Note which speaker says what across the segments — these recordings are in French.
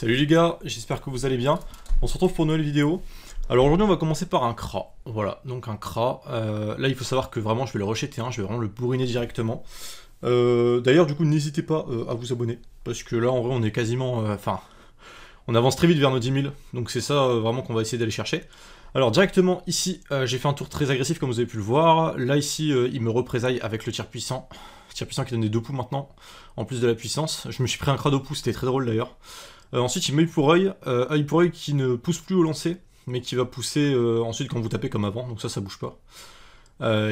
Speaker 1: Salut les gars, j'espère que vous allez bien. On se retrouve pour une nouvelle vidéo. Alors aujourd'hui on va commencer par un CRA. Voilà, donc un CRA. Euh, là il faut savoir que vraiment je vais le rejeter, hein. je vais vraiment le bourriner directement. Euh, d'ailleurs du coup n'hésitez pas euh, à vous abonner, parce que là en vrai on est quasiment... Enfin, on avance très vite vers nos 10 000, donc c'est ça vraiment qu'on va essayer d'aller chercher. Alors directement ici, j'ai fait un tour très agressif comme vous avez pu le voir. Là ici, il me représaille avec le tir puissant. tir puissant qui donne des deux coups maintenant, en plus de la puissance. Je me suis pris un cra pouce, c'était très drôle d'ailleurs. Euh, ensuite, il met pour œil, euh, œil pour œil qui ne pousse plus au lancer, mais qui va pousser euh, ensuite quand vous tapez comme avant, donc ça, ça bouge pas.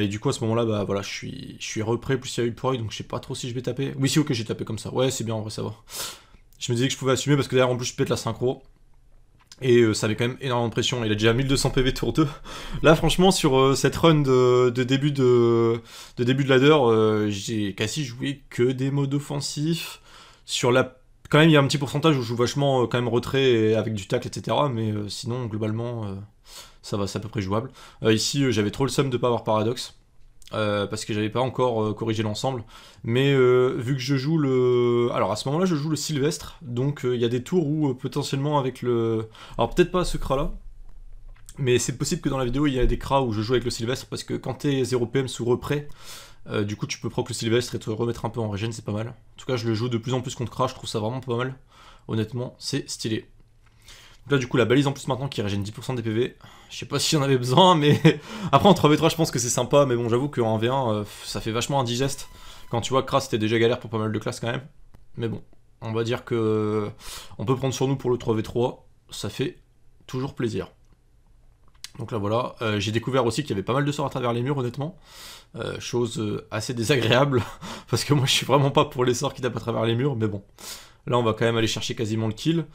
Speaker 1: et du coup, à ce moment-là, bah voilà, je suis, je suis plus il y a eu pour œil, donc je sais pas trop si je vais taper. Oui, si, ok, j'ai tapé comme ça. Ouais, c'est bien, on va savoir. Je me disais que je pouvais assumer parce que d'ailleurs en plus, je pète la synchro. Et ça avait quand même énormément de pression. Il a déjà 1200 PV tour 2. Là, franchement, sur cette run de, début de, de début de ladder, j'ai quasi joué que des modes offensifs. Sur la quand même, il y a un petit pourcentage où je joue vachement euh, quand même retrait avec du tacle, etc. Mais euh, sinon, globalement, euh, ça va, c'est à peu près jouable. ici, j'avais trop le seum de pas avoir paradoxe. parce que j'avais pas encore corrigé l'ensemble. Mais vu que je joue le. Alors à ce moment-là, je joue le Sylvestre. Donc il y a des tours où potentiellement avec le. Alors peut-être pas ce cra là. Mais c'est possible que dans la vidéo, il y a des cras où je joue avec le Sylvestre. Parce que quand t'es 0 PM sous reprès, euh, du coup, tu peux proc le Sylvestre et te remettre un peu en régène, c'est pas mal. En tout cas, je le joue de plus en plus contre Crash, je trouve ça vraiment pas mal. Honnêtement, c'est stylé. Donc là, du coup, la balise en plus maintenant qui régène 10% des PV. Je sais pas si j'en avais besoin, mais après en 3v3, je pense que c'est sympa. Mais bon, j'avoue qu'en 1v1, euh, ça fait vachement indigeste. Quand tu vois Crash, c'était déjà galère pour pas mal de classes quand même. Mais bon, on va dire que euh, on peut prendre sur nous pour le 3v3. Ça fait toujours plaisir. Donc là voilà, euh, j'ai découvert aussi qu'il y avait pas mal de sorts à travers les murs honnêtement. Euh, chose euh, assez désagréable, parce que moi je suis vraiment pas pour les sorts qui tapent à travers les murs, mais bon. Là on va quand même aller chercher quasiment le kill.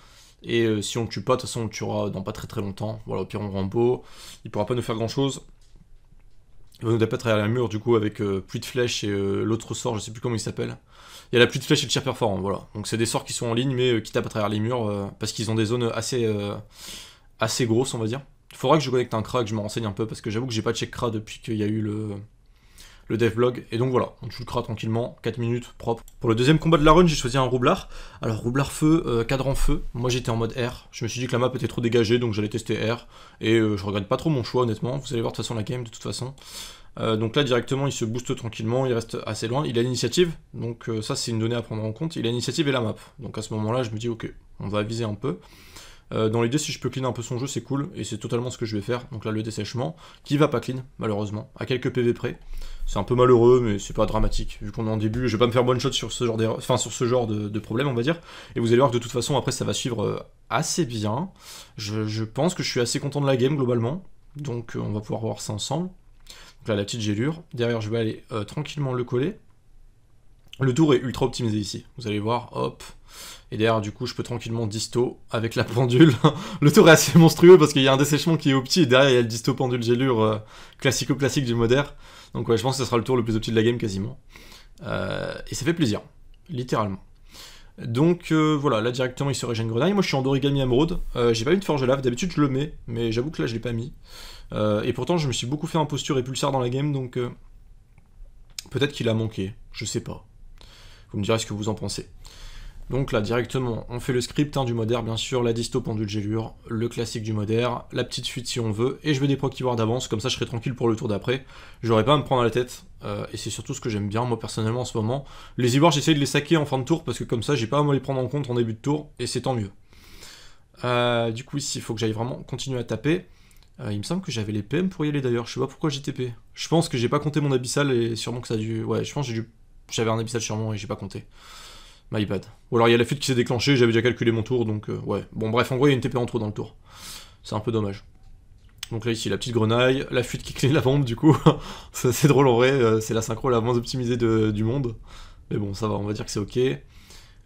Speaker 1: Et si on le tue pas, de toute façon on le tuera dans pas très très longtemps. Voilà, au pire on beau, il pourra pas nous faire grand chose. Il va nous taper à travers les murs du coup avec pluie de Flèche et l'autre sort, je sais plus comment il s'appelle. Il y a la pluie de Flèche et le tir performant, voilà. Donc c'est des sorts qui sont en ligne mais qui tapent à travers les murs parce qu'ils ont des zones assez, assez grosses on va dire. Il faudra que je connecte un CRA, que je me renseigne un peu, parce que j'avoue que j'ai pas check KRA depuis qu'il y a eu le, le dev blog. Et donc voilà, on joue le CRA tranquillement, 4 minutes, propre. Pour le deuxième combat de la run, j'ai choisi un roublard. Alors roublard feu, euh, cadran feu, moi j'étais en mode R. Je me suis dit que la map était trop dégagée, donc j'allais tester R. Et euh, je regrette pas trop mon choix, honnêtement. Vous allez voir de toute façon la game, de toute façon. Euh, donc là directement il se booste tranquillement, il reste assez loin, il a l'initiative, donc ça c'est une donnée à prendre en compte, il a l'initiative et la map. Donc à ce moment là je me dis ok, on va viser un peu. Euh, dans l'idée, si je peux clean un peu son jeu, c'est cool, et c'est totalement ce que je vais faire. Donc là, le dessèchement, qui va pas clean, malheureusement, à quelques PV près. C'est un peu malheureux, mais c'est pas dramatique, vu qu'on est en début, je vais pas me faire bonne shot sur ce genre, enfin, sur ce genre de, problème, on va dire. Et vous allez voir que de toute façon, après, ça va suivre euh, assez bien. Je, pense que je suis assez content de la game, globalement. Donc euh, on va pouvoir voir ça ensemble. Donc là, la petite gélure. Derrière, je vais aller tranquillement le coller. Le tour est ultra optimisé ici. Vous allez voir, hop. Et derrière, du coup, je peux tranquillement disto avec la pendule. le tour est assez monstrueux parce qu'il y a un dessèchement qui est opti et derrière, il y a le disto pendule gélure euh, classico-classique du modère. Donc ouais, je pense que ce sera le tour le plus opti de la game quasiment. Euh, et ça fait plaisir, littéralement. Donc euh, voilà, là directement il se régène Grenade, Moi je suis en Dorigami émeraude. j'ai pas mis de forge lave, d'habitude je le mets, mais j'avoue que là je l'ai pas mis. et pourtant je me suis beaucoup fait imposture et pulsar dans la game, donc peut-être qu'il a manqué, je sais pas. Vous me direz ce que vous en pensez. Donc là, directement, on fait le script hein, du modère, bien sûr, la disto pendule gélure, le classique du modère, la petite fuite si on veut, et je vais des voir d'avance, comme ça je serai tranquille pour le tour d'après. J'aurai pas à me prendre à la tête, euh, et c'est surtout ce que j'aime bien, moi personnellement, en ce moment. Les ivoires, j'essaye de les saquer en fin de tour, parce que comme ça, j'ai pas à me les prendre en compte en début de tour, et c'est tant mieux. Euh, du coup, ici, il faut que j'aille vraiment continuer à taper. Euh, il me semble que j'avais les PM pour y aller d'ailleurs, je sais pas pourquoi j'ai TP. Je pense que j'ai pas compté mon abyssal, et sûrement que ça a dû... Ouais, je pense que j'ai dû j'avais un épisode moi et j'ai pas compté. My iPad. Ou alors il y a la fuite qui s'est déclenchée, j'avais déjà calculé mon tour, donc euh, ouais. Bon bref, en gros il y a une TP en trop dans le tour. C'est un peu dommage. Donc là ici la petite grenaille, la fuite qui clean la bombe du coup. c'est assez drôle en vrai, euh, c'est la synchro la moins optimisée du monde. Mais bon ça va, on va dire que c'est ok.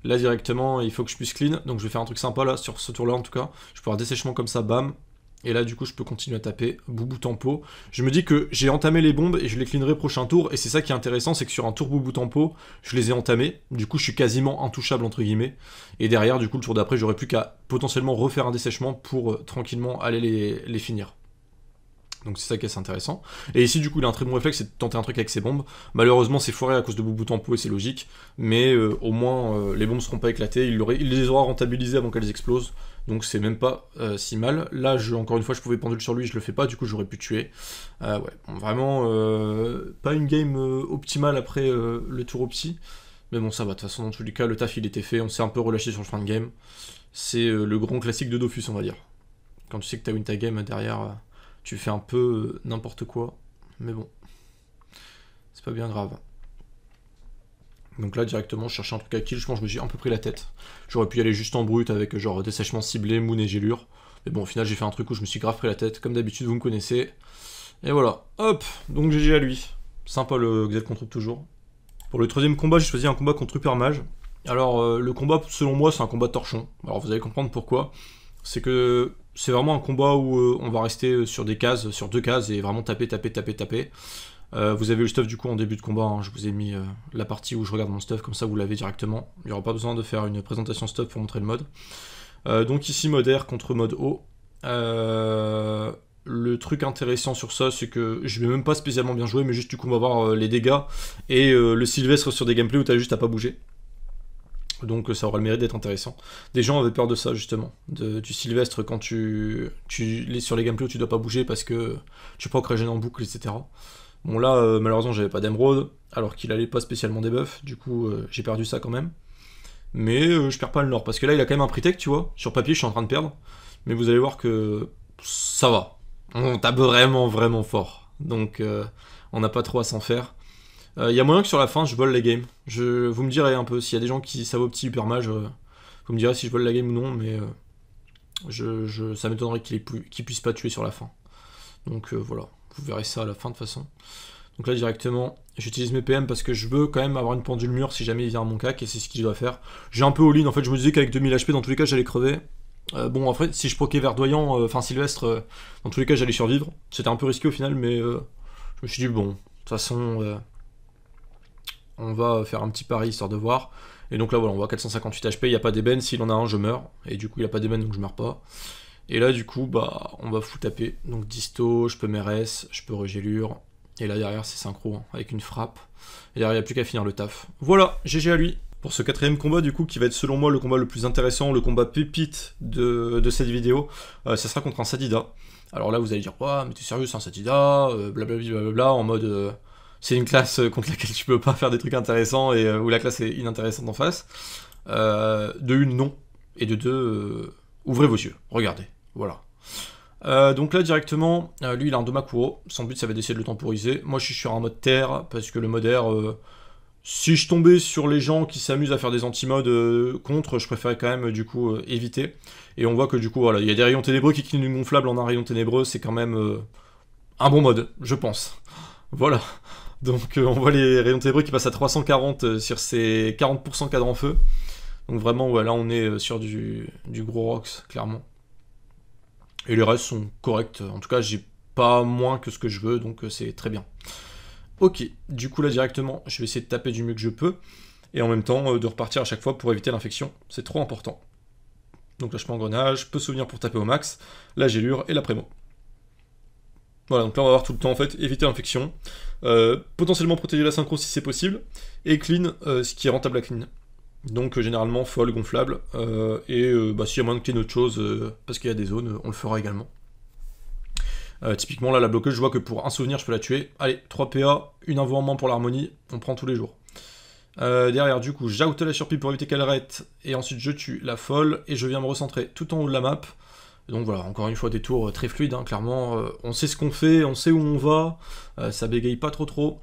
Speaker 1: Là directement il faut que je puisse clean, donc je vais faire un truc sympa là sur ce tour là en tout cas. Je pourrais avoir comme ça, bam. Et là, du coup, je peux continuer à taper Boubou Tempo. Je me dis que j'ai entamé les bombes et je les cleanerai prochain tour. Et c'est ça qui est intéressant, c'est que sur un tour Boubou Tempo, je les ai entamés. Du coup, je suis quasiment intouchable, entre guillemets. Et derrière, du coup, le tour d'après, j'aurais plus qu'à potentiellement refaire un dessèchement pour euh, tranquillement aller les finir. Donc c'est ça qui est intéressant. Et ici, du coup, il a un très bon réflexe, c'est de tenter un truc avec ses bombes. Malheureusement, c'est foiré à cause de Boubou Tempo et c'est logique. Mais euh, au moins, euh, les bombes ne seront pas éclatées. Il, les aura rentabilisées avant qu'elles explosent. Donc c'est même pas euh, si mal. Là, je, encore une fois, je pouvais pendule sur lui, je le fais pas, du coup, j'aurais pu tuer. ouais, vraiment, pas une game optimale après le tour au psy. Mais bon, ça va, de toute façon, dans tous les cas, le taf, il était fait. On s'est un peu relâché sur le fin de game. C'est le grand classique de Dofus, on va dire. Quand tu sais que t'as win ta game derrière tu fais un peu n'importe quoi. Mais bon, c'est pas bien grave. Donc là, directement, je cherchais un truc à kill. Je pense que je me suis un peu pris la tête. J'aurais pu y aller juste en brut avec genre dessèchement ciblé, moon et gélure. Mais bon, au final, j'ai fait un truc où je me suis grave pris la tête. Comme d'habitude, vous me connaissez. Et voilà. Hop Donc GG à lui. Sympa le Xel contre toujours. Pour le troisième combat, j'ai choisi un combat contre mage Alors, euh, le combat, selon moi, c'est un combat torchon. Alors, vous allez comprendre pourquoi. C'est que c'est vraiment un combat où euh, on va rester euh, sur des cases, sur deux cases et vraiment taper, taper, taper, taper. Euh, vous avez le stuff du coup en début de combat, hein. je vous ai mis la partie où je regarde mon stuff, comme ça vous l'avez directement. Il n'y aura pas besoin de faire une présentation stuff pour montrer le mode. donc ici mode R contre mode O. le truc intéressant sur ça, c'est que je vais même pas spécialement bien jouer, mais juste du coup on va voir les dégâts et le sylvestre sur des gameplays où t'as juste à pas bouger. Donc ça aura le mérite d'être intéressant. Des gens avaient peur de ça justement, de, du Sylvestre quand tu, tu sur les gameplays où tu dois pas bouger parce que tu proc régène en boucle, etc. Bon là euh, malheureusement j'avais pas d'émeraude, alors qu'il allait pas spécialement des buffs, du coup euh, j'ai perdu ça quand même. Mais euh, je perds pas le nord, parce que là il a quand même un prix tu vois, sur papier je suis en train de perdre, mais vous allez voir que ça va. On tape vraiment vraiment fort, donc on n'a pas trop à s'en faire. Il euh, y a moyen que sur la fin, je vole la game. Je, vous me direz un peu, s'il y a des gens qui savent au petit hyper mage, euh, vous me direz si je vole la game ou non, mais euh, je, ça m'étonnerait qu'il puisse pas tuer sur la fin. Donc voilà, vous verrez ça à la fin de toute façon. Donc là directement, j'utilise mes PM parce que je veux quand même avoir une pendule mur si jamais il vient à mon cac et c'est ce je dois faire. J'ai un peu all-in en fait, je me disais qu'avec 2000 HP dans tous les cas j'allais crever. bon, après, si je proquais verdoyant, enfin Sylvestre, dans tous les cas, j'allais survivre. C'était un peu risqué au final, mais je me suis dit, bon, de toute façon, on va faire un petit pari histoire de voir. Et donc là, voilà, on voit 458 HP, il n'y a pas d'ébène, s'il en a un, je meurs. Et du coup, il a pas d'ébène, donc je meurs pas. Et là, du coup, bah, on va full taper. Donc disto, je peux MRS, je peux regélure. Et là, derrière, c'est synchro, hein, avec une frappe. Et derrière, il n'y a plus qu'à finir le taf. Voilà, GG à lui pour ce quatrième combat du coup qui va être selon moi le combat le plus intéressant, le combat pépite de, cette vidéo, euh, ça sera contre un Sadida. Alors là vous allez dire, ouais mais t'es sérieux c'est un Sadida, euh, blablabla, en mode euh, c'est une classe euh, contre laquelle tu peux pas faire des trucs intéressants et euh, où la classe est inintéressante en face. Euh, de une, non. Et de deux, ouvrez vos yeux, regardez. Voilà. donc là directement, lui il a un Domakuro, son but ça va d'essayer de le temporiser. Moi je suis sur un mode terre, parce que le mode air, si je tombais sur les gens qui s'amusent à faire des anti-modes contre, je préférais quand même du coup éviter. Et on voit que du coup voilà, il y a des rayons ténébreux qui clignent une gonflable en un rayon ténébreux, c'est quand même un bon mode, je pense. Voilà. Donc euh, on voit les rayons ténébreux qui passent à 340 euh, sur ces 40% en feu. Donc vraiment, là on est euh, sur du, gros rocks, clairement. Et les restes sont corrects. En tout cas, j'ai pas moins que ce que je veux, donc c'est très bien. Ok, du coup là directement, je vais essayer de taper du mieux que je peux. Et en même temps, de repartir à chaque fois pour éviter l'infection. C'est trop important. Donc là, je prends engrenage, peux souvenir pour taper au max, la gélure et la prémo. Voilà, donc là on va voir tout le temps en fait, éviter l'infection, euh, potentiellement protéger la synchro si c'est possible, et clean euh, ce qui est rentable à clean. Donc euh, généralement folle, gonflable, et bah, s'il y a moins de clean autre chose, parce qu'il y a des zones, on le fera également. typiquement là la bloqueuse, je vois que pour un souvenir je peux la tuer. Allez, 3 PA, une invo en moins pour l'harmonie, on prend tous les jours. derrière du coup j'out la surpie pour éviter qu'elle arrête, et ensuite je tue la folle, et je viens me recentrer tout en haut de la map, donc voilà, encore une fois des tours euh, très fluides, hein, clairement, euh, on sait ce qu'on fait, on sait où on va, euh, ça bégaye pas trop trop,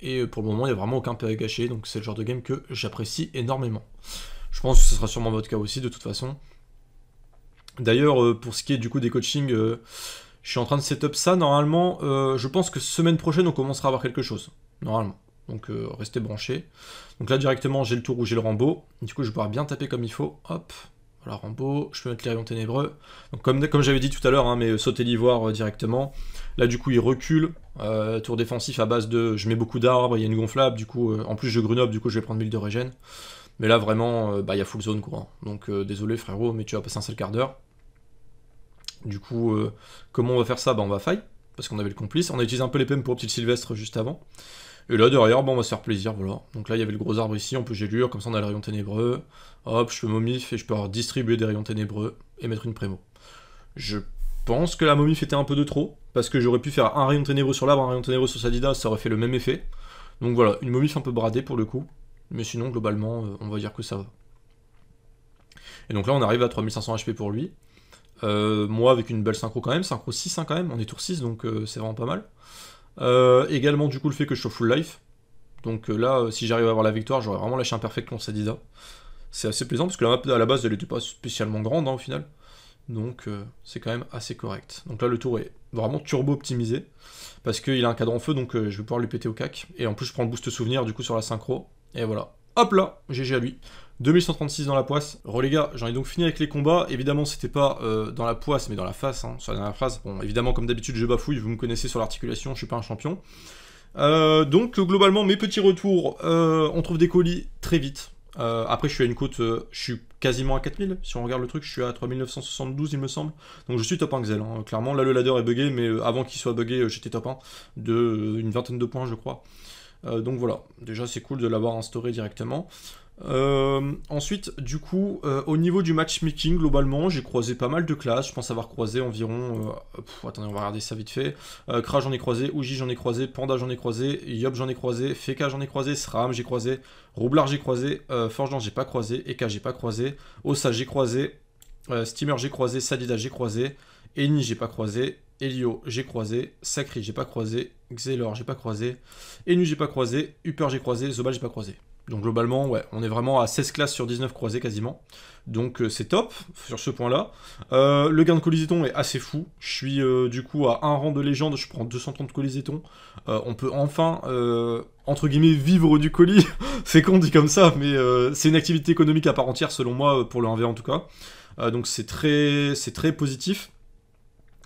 Speaker 1: et pour le moment il n'y a vraiment aucun à gâché, donc c'est le genre de game que j'apprécie énormément. Je pense que ce sera sûrement votre cas aussi de toute façon. D'ailleurs, pour ce qui est du coup des coachings, je suis en train de setup ça, normalement, je pense que semaine prochaine on commencera à avoir quelque chose, normalement. Donc restez branchés. Donc là directement j'ai le tour où j'ai le Rambo, du coup je pourrais bien taper comme il faut, hop, voilà, Rambo, je peux mettre les rayons Ténébreux. Donc, comme, comme j'avais dit tout à l'heure, hein, mais euh, sauter l'ivoire euh, directement. Là, du coup, il recule. Euh, tour défensif à base de je mets beaucoup d'arbres, il y a une gonflable. Du coup, en plus, je Grenoble, du coup, je vais prendre 1000 de régène. Mais là, vraiment, bah, il y a full zone, courant. Donc, désolé, frérot, mais tu vas passer un seul quart d'heure. Du coup, comment on va faire ça Bah, on va faille, parce qu'on avait le complice. On a utilisé un peu les PM pour Petit Sylvestre juste avant. Et là, derrière, on va se faire plaisir, voilà. Donc là, il y avait le gros arbre ici, on peut gélure, comme ça on a le rayon ténébreux. Hop, je peux momif et je peux distribuer des rayons ténébreux et mettre une prémo. Je pense que la momif était un peu de trop, parce que j'aurais pu faire un rayon ténébreux sur l'arbre, un rayon ténébreux sur Sadida, ça aurait fait le même effet. Donc voilà, une momif un peu bradée pour le coup, mais sinon, globalement, euh, on va dire que ça va. Et donc là, on arrive à 3500 HP pour lui. Euh, moi, avec une belle synchro quand même, synchro 6 5 hein, quand même, on est tour 6, donc euh, c'est vraiment pas mal. Euh, également, du coup, le fait que je sois full life. Donc euh, là, euh, si j'arrive à avoir la victoire, j'aurais vraiment lâché un perfect contre Sadiza C'est assez plaisant parce que la map à la base, elle était pas spécialement grande hein, au final. Donc c'est quand même assez correct. Donc là, le tour est vraiment turbo optimisé parce qu'il a un cadran feu, donc je vais pouvoir lui péter au cac. Et en plus, je prends le boost souvenir du coup sur la synchro. Et voilà. Hop là, GG à lui. 2136 dans la poisse. Re les j'en ai donc fini avec les combats. Évidemment, c'était pas euh, dans la poisse, mais dans la face, hein, sur la dernière phrase. Bon, évidemment, comme d'habitude, je bafouille, vous me connaissez sur l'articulation, je suis pas un champion. Euh, donc, globalement, mes petits retours, euh, on trouve des colis très vite. après, je suis à une côte, je suis quasiment à 4000, si on regarde le truc, je suis à 3972, il me semble. Donc, je suis top 1 Xel, hein. clairement. Là, le ladder est bugué, mais avant qu'il soit buggé, j'étais top 1 de une vingtaine de points, je crois. Euh, donc voilà, déjà c'est cool de l'avoir instauré directement. Euh, ensuite, du coup, euh, au niveau du matchmaking, globalement, j'ai croisé pas mal de classes. Je pense avoir croisé environ. attendez, on va regarder ça vite fait. Crash, j'en ai croisé. Ouji, j'en ai croisé. Panda, j'en ai croisé. Yop, j'en ai croisé. Feka, j'en ai croisé. Sram, j'ai croisé. Roublard, j'ai croisé. Forgeant j'ai pas croisé. Eka, j'ai pas croisé. Osa, j'ai croisé. Steamer, j'ai croisé. Sadida, j'ai croisé. Eni, j'ai pas croisé. Elio, j'ai croisé. Sacri, j'ai pas croisé. Xelor, j'ai pas croisé. Enu, j'ai pas croisé. Upper, j'ai croisé. Zobal, j'ai pas croisé. Donc globalement, ouais, on est vraiment à 16 classes sur 19 croisées quasiment. Donc euh, c'est top sur ce point-là. Euh, le gain de coliséton est assez fou. Je suis euh, du coup à un rang de légende, je prends 230 Euh, on peut enfin, entre guillemets, vivre du colis. c'est con dit comme ça, mais c'est une activité économique à part entière selon moi, pour le 1v en tout cas. donc c'est très, très positif.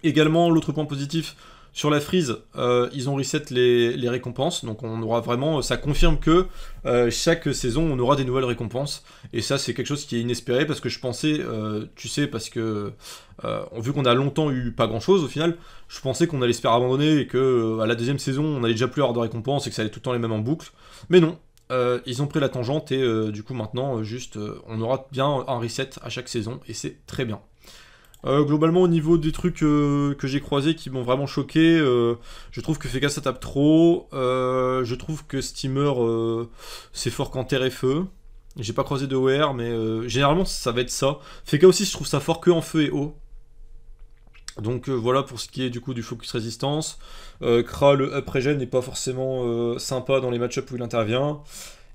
Speaker 1: Également, l'autre point positif, sur la frise, euh, ils ont reset les, récompenses, donc on aura vraiment, ça confirme que euh, chaque saison on aura des nouvelles récompenses, et ça c'est quelque chose qui est inespéré parce que je pensais, euh, tu sais, parce que vu qu'on a longtemps eu pas grand chose au final, je pensais qu'on allait se faire abandonner et que à la deuxième saison on allait déjà plus avoir de récompenses et que ça allait tout le temps les mêmes en boucle, mais non. ils ont pris la tangente et du coup maintenant juste on aura bien un reset à chaque saison et c'est très bien. Euh, globalement, au niveau des trucs euh, que j'ai croisés qui m'ont vraiment choqué, euh, je trouve que Feka ça tape trop. je trouve que Steamer c'est fort qu'en terre et feu. J'ai pas croisé de OR, mais généralement ça va être ça. Feka aussi, je trouve ça fort que en feu et eau. Donc voilà pour ce qui est du coup du focus résistance. Kral le up regen n'est pas forcément sympa dans les matchups où il intervient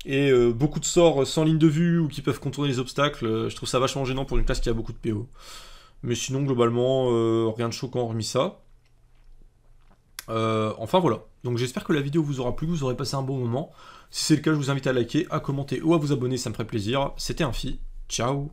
Speaker 1: et beaucoup de sorts sans ligne de vue ou qui peuvent contourner les obstacles. je trouve ça vachement gênant pour une classe qui a beaucoup de PO. Mais sinon, globalement, euh, rien de choquant remis ça. Euh, enfin voilà. Donc j'espère que la vidéo vous aura plu, vous aurez passé un bon moment. Si c'est le cas, je vous invite à liker, à commenter ou à vous abonner, ça me ferait plaisir. C'était Infi. Ciao